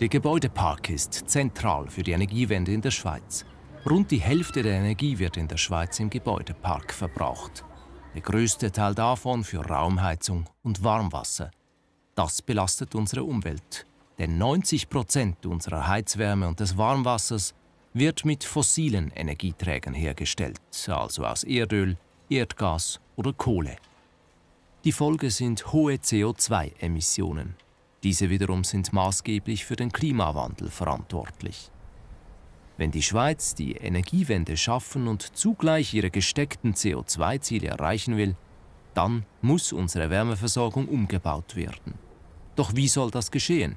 Der Gebäudepark ist zentral für die Energiewende in der Schweiz. Rund die Hälfte der Energie wird in der Schweiz im Gebäudepark verbraucht. Der größte Teil davon für Raumheizung und Warmwasser. Das belastet unsere Umwelt, denn 90 Prozent unserer Heizwärme und des Warmwassers wird mit fossilen Energieträgern hergestellt, also aus Erdöl, Erdgas oder Kohle. Die Folge sind hohe CO2-Emissionen, diese wiederum sind maßgeblich für den Klimawandel verantwortlich. Wenn die Schweiz die Energiewende schaffen und zugleich ihre gesteckten CO2-Ziele erreichen will, dann muss unsere Wärmeversorgung umgebaut werden. Doch wie soll das geschehen?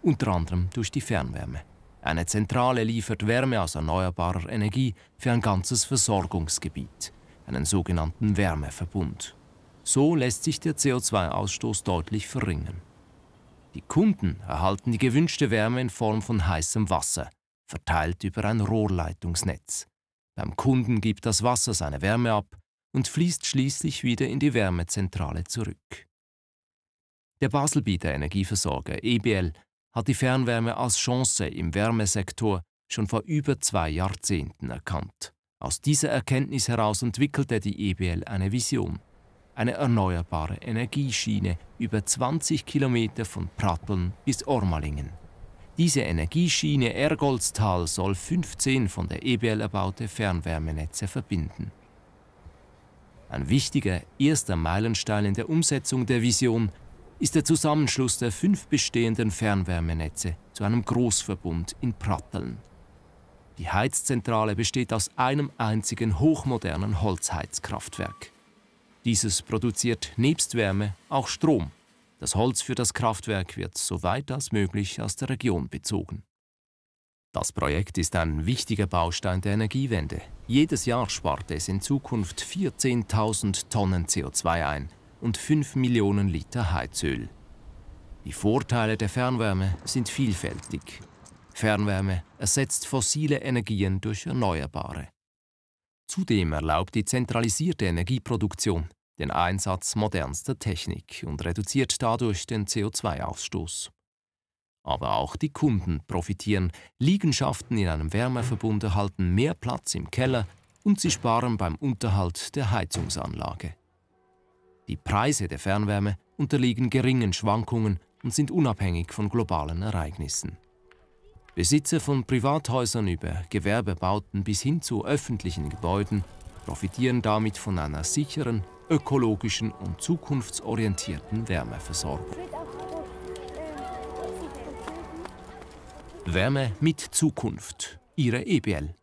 Unter anderem durch die Fernwärme. Eine Zentrale liefert Wärme aus erneuerbarer Energie für ein ganzes Versorgungsgebiet, einen sogenannten Wärmeverbund. So lässt sich der CO2-Ausstoß deutlich verringern. Die Kunden erhalten die gewünschte Wärme in Form von heißem Wasser, verteilt über ein Rohrleitungsnetz. Beim Kunden gibt das Wasser seine Wärme ab und fließt schließlich wieder in die Wärmezentrale zurück. Der Baselbieter Energieversorger EBL hat die Fernwärme als Chance im Wärmesektor schon vor über zwei Jahrzehnten erkannt. Aus dieser Erkenntnis heraus entwickelte die EBL eine Vision eine erneuerbare Energieschiene über 20 Kilometer von Pratteln bis Ormalingen. Diese Energieschiene Ergolstal soll 15 von der EBL erbaute Fernwärmenetze verbinden. Ein wichtiger erster Meilenstein in der Umsetzung der Vision ist der Zusammenschluss der fünf bestehenden Fernwärmenetze zu einem Großverbund in Pratteln. Die Heizzentrale besteht aus einem einzigen hochmodernen Holzheizkraftwerk. Dieses produziert nebst Wärme auch Strom. Das Holz für das Kraftwerk wird so weit als möglich aus der Region bezogen. Das Projekt ist ein wichtiger Baustein der Energiewende. Jedes Jahr spart es in Zukunft 14.000 Tonnen CO2 ein und 5 Millionen Liter Heizöl. Die Vorteile der Fernwärme sind vielfältig. Fernwärme ersetzt fossile Energien durch erneuerbare. Zudem erlaubt die zentralisierte Energieproduktion den Einsatz modernster Technik und reduziert dadurch den CO2-Ausstoß. Aber auch die Kunden profitieren. Liegenschaften in einem Wärmeverbund erhalten mehr Platz im Keller und sie sparen beim Unterhalt der Heizungsanlage. Die Preise der Fernwärme unterliegen geringen Schwankungen und sind unabhängig von globalen Ereignissen. Besitzer von Privathäusern über Gewerbebauten bis hin zu öffentlichen Gebäuden profitieren damit von einer sicheren, ökologischen und zukunftsorientierten Wärmeversorgung. Wärme mit Zukunft, Ihre EBL.